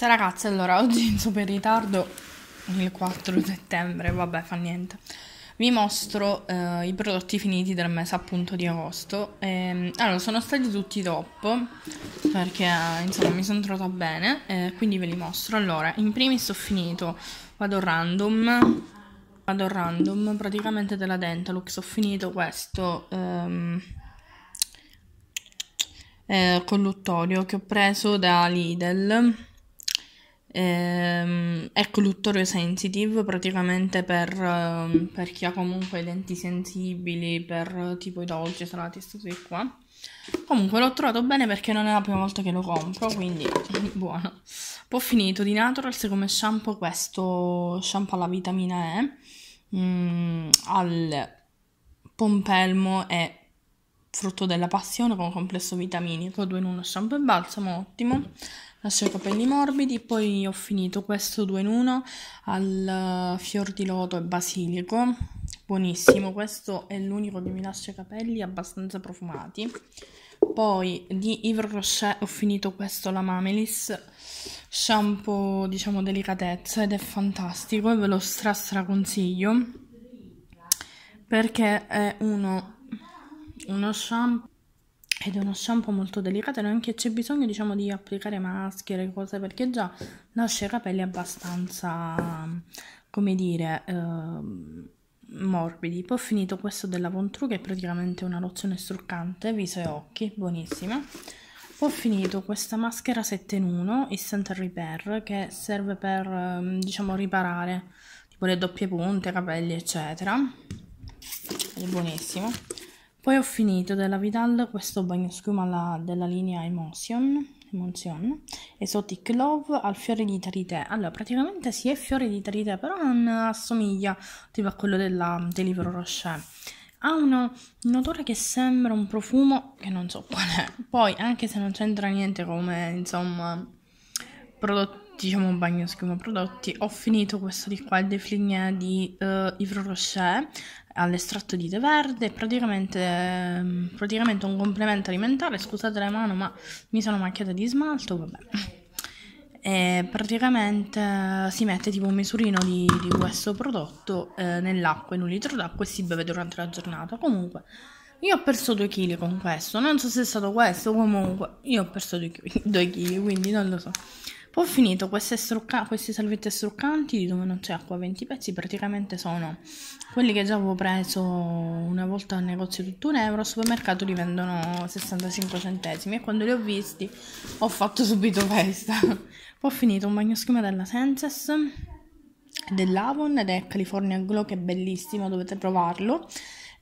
Ciao ragazzi, allora oggi in super ritardo, il 4 settembre, vabbè fa niente, vi mostro eh, i prodotti finiti del mese appunto di agosto. E, ehm, allora, sono stati tutti top perché insomma mi sono trovata bene, eh, quindi ve li mostro. Allora, in primis ho finito, vado random, vado random, praticamente della Dentalux ho finito questo... Ehm, eh, colluttorio che ho preso da Lidl Ehm, è ecco, gluttorio sensitive praticamente per, ehm, per, chi ha comunque i denti sensibili, per tipo i dolci, salati, cose qua. Comunque l'ho trovato bene perché non è la prima volta che lo compro, quindi buono. Poi ho finito di Naturals come shampoo questo shampoo alla vitamina E mm, al pompelmo e frutto della passione con complesso vitaminico, 2 in 1 shampoo e balsamo, ottimo lascio i capelli morbidi, poi ho finito questo 2 in 1 al eh, fior di loto e basilico, buonissimo, questo è l'unico che mi lascia i capelli abbastanza profumati. Poi di Yves Rocher ho finito questo, la Mamelis, shampoo diciamo delicatezza ed è fantastico e ve lo stra, stra consiglio perché è uno, uno shampoo ed è uno shampoo molto delicato e non c'è bisogno diciamo di applicare maschere e cose perché già nasce i capelli abbastanza come dire eh, morbidi poi ho finito questo della Vontru che è praticamente una lozione struccante viso e occhi buonissima poi ho finito questa maschera 7 in 1 instant repair che serve per ehm, diciamo riparare tipo le doppie punte capelli eccetera è buonissimo poi ho finito della Vidal questo bagnoschiuma alla, della linea Emotion, Emotion Exotic Love al fiore di Tarite. Allora, praticamente si sì, è fiore di Tarite, però non assomiglia tipo a quello della, del libro Rocher. Ha uno, un odore che sembra un profumo che non so qual è. Poi, anche se non c'entra niente come, insomma prodotti, diciamo bagno schiuma prodotti, ho finito questo di qua, il defligna di uh, Yves Rocher all'estratto di te verde, praticamente, ehm, praticamente un complemento alimentare, scusate la mano ma mi sono macchiata di smalto, vabbè. E praticamente si mette tipo un misurino di, di questo prodotto eh, nell'acqua, in un litro d'acqua e si beve durante la giornata. Comunque, io ho perso 2 kg con questo, non so se è stato questo, comunque io ho perso 2 kg, quindi non lo so. Poi ho finito queste, strucca- queste salvette struccanti di dove non c'è acqua, 20 pezzi praticamente sono quelli che già avevo preso una volta al negozio tutto un euro, al supermercato li vendono 65 centesimi e quando li ho visti ho fatto subito festa. Poi ho finito un bagnoschiuma della Senses dell'Avon ed è California Glow che è bellissimo, dovete provarlo.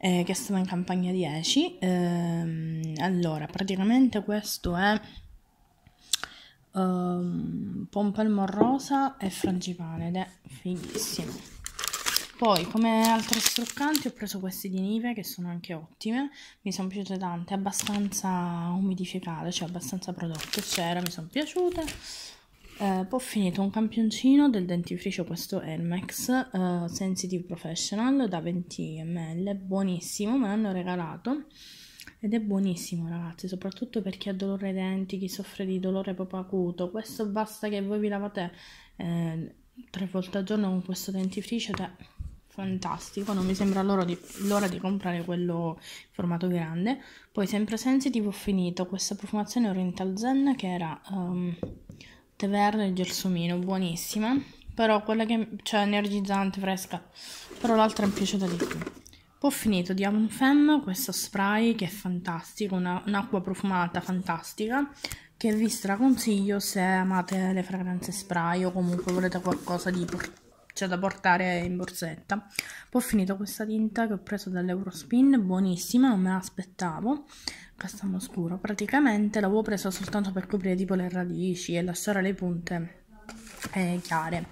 Eh, che stava in campagna 10. Ehm, allora, praticamente questo è um, ehm, pompalmo rosa e frangipane ed è fighissimo poi come altre struccanti ho preso queste di Nive che sono anche ottime mi sono piaciute tante abbastanza umidificate cioè abbastanza prodotto c'era mi sono piaciute eh, poi ho finito un campioncino del dentifricio, questo Elmex eh, Sensitive Professional da 20 ml, buonissimo, me l'hanno regalato ed è buonissimo ragazzi, soprattutto per chi ha dolore ai denti, chi soffre di dolore proprio acuto, questo basta che voi vi lavate eh, tre volte al giorno con questo dentifricio ed è fantastico, non mi sembra l'ora di, di, comprare quello in formato grande, poi sempre sensitive ho finito questa profumazione Oriental Zen che era um, tè verde e gelsomino, buonissima, però quella che c'è cioè, energizzante, fresca, però l'altra mi è piaciuta di più. Ho finito di Diamond Femme, questo spray che è fantastico, un'acqua profumata fantastica, che vi straconsiglio se amate le fragranze spray o comunque volete qualcosa di cioè, da portare in borsetta. ho finito questa tinta che ho preso dall'Eurospin, buonissima, non me l'aspettavo, castano scuro. Praticamente l'avevo presa soltanto per coprire tipo le radici e lasciare le punte eh, chiare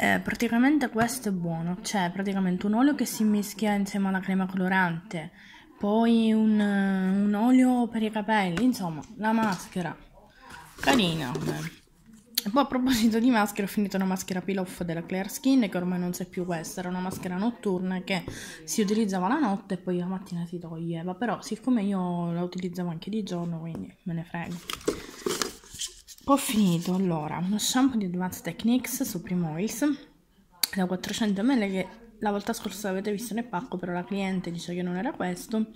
eh, praticamente questo è buono, c'è cioè praticamente un olio che si mischia insieme alla crema colorante, poi un, un olio per i capelli, insomma, la maschera. Carina. E poi a proposito di maschera, ho finito una maschera peel off della Claire Skin che ormai non c'è più questa, era una maschera notturna che si utilizzava la notte e poi la mattina si toglieva, però siccome io la utilizzavo anche di giorno, quindi me ne frego ho finito allora uno shampoo di Advanced Techniques su Oils da 400 ml che la volta scorsa avete visto nel pacco però la cliente dice che non era questo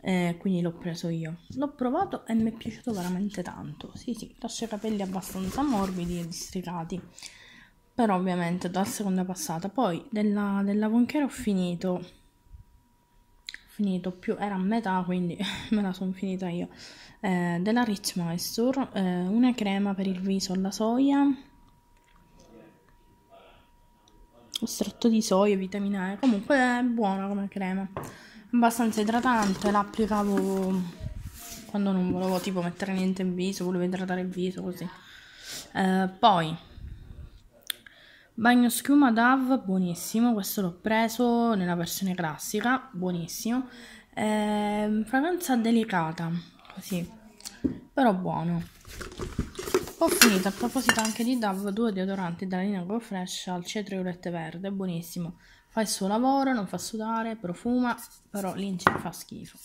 eh, quindi l'ho preso io l'ho provato e mi è piaciuto veramente tanto sì sì lascia i capelli abbastanza morbidi e districati però ovviamente dal seconda passata poi della, della Vonchera ho finito finito più, era a metà quindi me la sono finita io, eh, della Rich Moisture, eh, una crema per il viso alla soia, un estratto di soia, vitamina E, comunque è buona come crema, abbastanza idratante, la applicavo quando non volevo tipo mettere niente in viso, volevo idratare il viso così. Eh, poi Bagno schiuma DAV, buonissimo, questo l'ho preso nella versione classica, buonissimo. Eh, fragranza delicata, così, però buono. Ho finito, a proposito anche di DAV, due deodoranti dalla linea Go Fresh al cetro e urette verde, buonissimo. Fa il suo lavoro, non fa sudare, profuma, però l'ince fa schifo.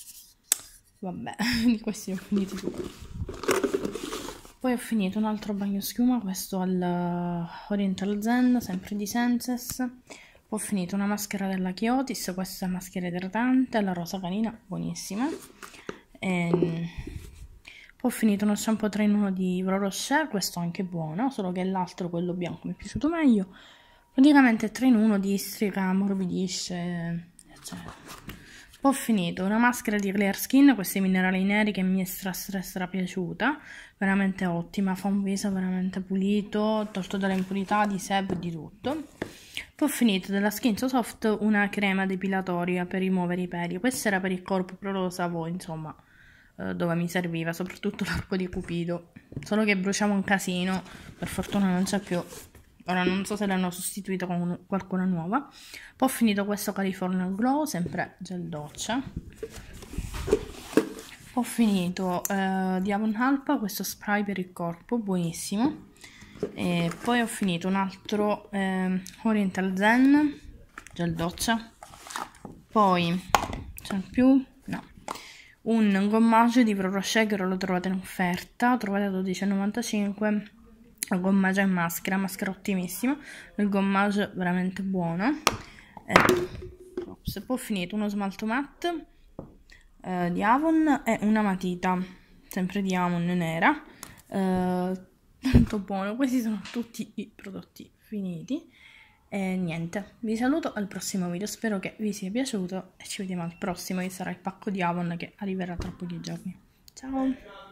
Vabbè, di questi ho finiti tutti poi ho finito un altro bagno schiuma questo al eh, Oriental Zen sempre di Senses ho finito una maschera della Chiotis questa è maschera idratante la rosa canina buonissima e... Ehm, ho finito uno shampoo 3 in 1 di Yves Rocher, questo anche buono, solo che l'altro, quello bianco, mi è piaciuto meglio. Praticamente 3 in 1 districa, morbidisce, eccetera. Ho finito una maschera di Clear Skin, questi minerali neri che mi è stra stra stra piaciuta, veramente ottima, fa un viso veramente pulito, tolto dalle impurità di seb di tutto. Poi ho finito della Skin So Soft una crema depilatoria per rimuovere i peli, questa era per il corpo, però lo savo, insomma eh, dove mi serviva, soprattutto l'arco di Cupido, solo che bruciamo un casino, per fortuna non c'è più ora non so se l'hanno sostituita con qualcuna nuova poi ho finito questo California Glow sempre gel doccia ho finito eh, di Avon Halpa questo spray per il corpo buonissimo e poi ho finito un altro eh, Oriental Zen gel doccia poi c'è più no un gommage di Pro Rocher che lo trovate in offerta trovate a 12,95 la gommage e maschera, maschera ottimissima, il gommaggio è veramente buono. Eh, ops, poi ho finito uno smalto matte eh, di Avon e una matita, sempre di Avon nera. Eh, tanto buono, questi sono tutti i prodotti finiti. E niente, vi saluto al prossimo video, spero che vi sia piaciuto e ci vediamo al prossimo, che sarà il pacco di Avon che arriverà tra pochi giorni. Ciao!